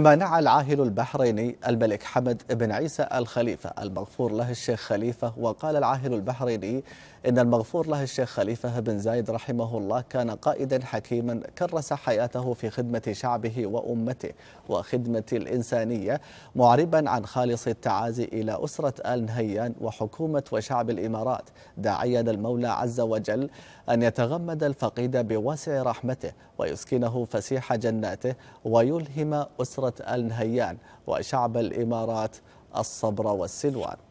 منع العاهل البحريني الملك حمد بن عيسى الخليفة المغفور له الشيخ خليفة وقال العاهل البحريني إن المغفور له الشيخ خليفة بن زايد رحمه الله كان قائدا حكيما كرس حياته في خدمة شعبه وأمته وخدمة الإنسانية معربا عن خالص التعازي إلى أسرة آل نهيان وحكومة وشعب الإمارات داعيا المولى عز وجل أن يتغمد الفقيد بواسع رحمته ويسكنه فسيح جناته ويلهم أسرة محافظة النهيان وشعب الإمارات الصبر والسلوان